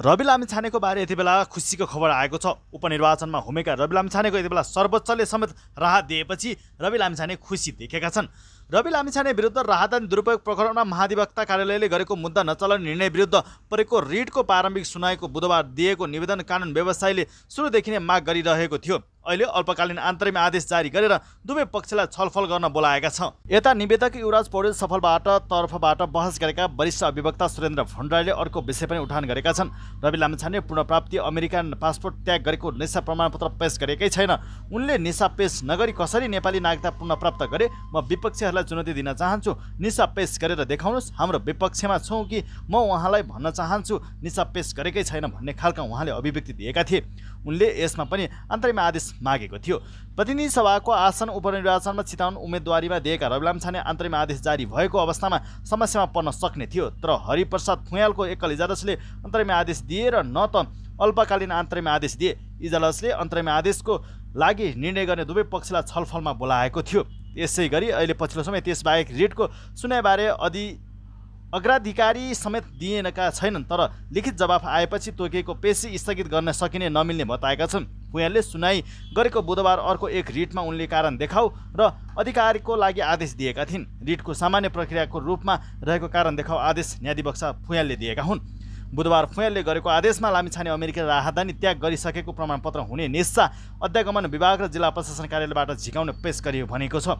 रवि छानेको बारे यति बेला खुसीको खबर आएको छ उपनिर्वाचनमा हुमेका रवि छानेको यति बेला सर्वोच्चले समेत राहत दिएपछि रवि लामिछाने खुसी देखेका छन् रवि छाने विरुद्ध राहत अनि दुरुपयोग प्रकरणमा महाधिवक्ता कार्यालयले गरेको मुद्दा नचलाउने निर्णय विरुद्ध परेको रिटको प्रारम्भिक सुनाएको बुधबार दिएको निवेदन कानुन व्यवसायले सुरुदेखि नै माग गरिरहेको थियो अहिले अल्पकालीन अन्तरिम आदेश जारी गरेर दुवै पक्षलाई छलफल गर्न बोलाएका छन् यता निवेदक युवराज पौडेल सफलबाट तर्फबाट बहस गरेका वरिष्ठ अभिवक्ता सुरेन्द्र भण्डारीले अर्को विषय पनि उठान गरेका छन् रवि लामछाने पुनप्राप्ति अमेरिकन पासपोर्ट त्याग गरेको निसा प्रमाणपत्र पेस गरेकै छैन उनले निसा पेस नगरी कसरी नेपाली नागरिकता पुनप्राप्त गरे म विपक्षीहरूलाई चुनौती दिन चाहन्छु निसा पेस गरेर देखाउनुहोस् हाम्रो विपक्षमा छौँ कि म उहाँलाई भन्न चाहन्छु निसा पेस गरेकै छैन भन्ने खालका उहाँले अभिव्यक्ति दिएका थिए उनले यसमा पनि अन्तरिम आदेश मागेको थियो प्रतिनिधि सभाको आसन उपनिर्वाचनमा चिताउन उम्मेदवारीमा दिएका रवि छाने अन्तरिम आदेश जारी भएको अवस्थामा समस्यामा पर्न सक्ने थियो तर हरिप्रसाद फुयालको एकल इजालसले अन्तरिम आदेश दिए र न त अल्पकालीन अन्तरिम आदेश दिए इजालसले अन्तरिम आदेशको लागि निर्णय गर्ने दुवै पक्षलाई छलफलमा बोलाएको थियो यसै गरी अहिले पछिल्लो समय त्यसबाहेक रिटको सुनाइबारे अधि अग्राधिकारी समेत दिएनका छैनन् तर लिखित जवाफ आएपछि तोकिएको पेसी स्थगित गर्न सकिने नमिल्ने बताएका छन् उहाँहरूले सुनाइ गरेको बुधबार अर्को एक रिटमा उनले कारण देखाऊ र अधिकारीको लागि आदेश दिएका थिइन् रिटको सामान्य प्रक्रियाको रूपमा रहेको कारण देखाउ आदेश न्यायाधिवक्सा फुयालले दिएका हुन् बुधबार फुयालले गरेको आदेशमा लामिछाने अमेरिकी राहदानी त्याग गरिसकेको प्रमाणपत्र हुने निस्सा अध्यागमन विभाग र जिल्ला प्रशासन कार्यालयबाट झिकाउन पेस गरियो भनेको छ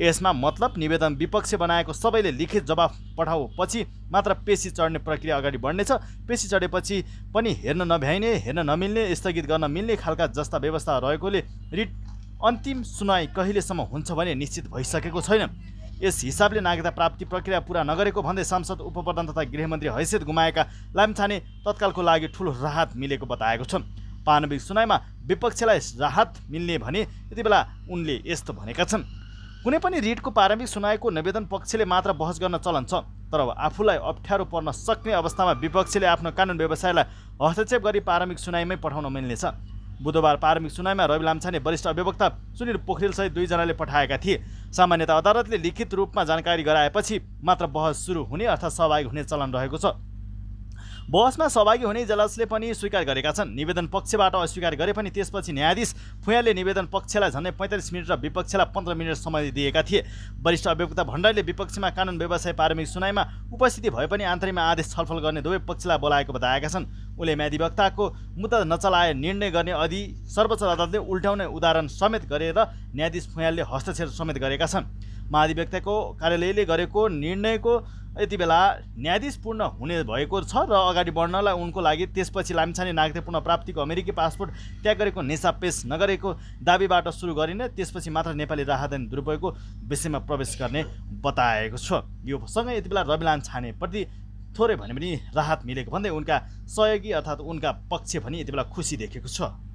यसमा मतलब निवेदन विपक्ष बनाएको सबैले लिखित जवाफ पठाओपछि मात्र पेसी चढ्ने प्रक्रिया अगाडि बढ्नेछ पेसी चढेपछि पनि हेर्न नभ्याइने हेर्न नमिल्ने स्थगित गर्न मिल्ने खालका जस्ता व्यवस्था रहेकोले रिट अन्तिम सुनवाई कहिलेसम्म हुन्छ भने निश्चित भइसकेको छैन यस हिसाबले नागरिकता प्राप्ति प्रक्रिया पुरा नगरेको भन्दै सांसद उपप्रधान तथा गृहमन्त्री हैसियत गुमाएका लाम्छाने तत्कालको लागि ठुलो राहत मिलेको बताएको छ पानविक सुनाइमा विपक्षलाई राहत मिल्ने भने यति बेला उनले यस्तो भनेका छन् कुनै पनि रिटको प्रारम्भिक सुनाएको निवेदन पक्षले मात्र बहस गर्न चलन छ तर आफूलाई अप्ठ्यारो पर्न सक्ने अवस्थामा विपक्षीले आफ्नो कानुन व्यवसायलाई हस्तक्षेप गरी प्रारम्भिक सुनाइमै पठाउन मिल्नेछ बुधबार प्रारम्भिक सुनाइमा रवि लाम्छाने वरिष्ठ अधिवक्ता सुनिल पोखरेलसहित दुईजनाले पठाएका थिए सामान्यत अदालतले लिखित रूपमा जानकारी गराएपछि मात्र बहस सुरु हुने अर्थात् सहभागी हुने चलन रहेको छ बहसमा सहभागी हुने जलासले पनि स्वीकार गरेका छन् निवेदन पक्षबाट अस्वीकार गरे पनि त्यसपछि न्यायाधीश फुयाले निवेदन पक्षलाई झन्डै पैँतालिस मिनट र विपक्षलाई पन्ध्र मिनट समय दिएका थिए वरिष्ठ अभियोक्ता भण्डारीले विपक्षमा कानुन व्यवसाय प्रारम्भिक सुनाइमा उपस्थिति भए पनि आन्तरिकमा आदेश छलफल गर्ने दुवै पक्षलाई बोलाएको बताएका छन् उनले म्याधिवक्ताको मुद्दा नचलाए निर्णय गर्ने अधि सर्वोच्च अदालतले उल्ट्याउने उदाहरण समेत गरेर न्यायाधीश फुयालले हस्तक्षेप समेत गरेका छन् महाधिवक्ताको कार्यालयले गरेको निर्णयको यति बेला न्यायाधीश पूर्ण हुने भएको छ र अगाडि बढ्नलाई उनको लागि त्यसपछि लामिछाने नागरिक पुनः प्राप्तिको अमेरिकी पासपोर्ट त्याग गरेको नेसा पेस नगरेको दाबीबाट सुरु गरिने त्यसपछि मात्र नेपाली राहदानी दुरुपयोगको विषयमा प्रवेश गर्ने बताएको छ यो सँगै यति बेला रविलान छानेप्रति थोरै भने पनि राहत मिलेको भन्दै उनका सहयोगी अर्थात् उनका पक्ष पनि यति बेला खुसी देखेको छ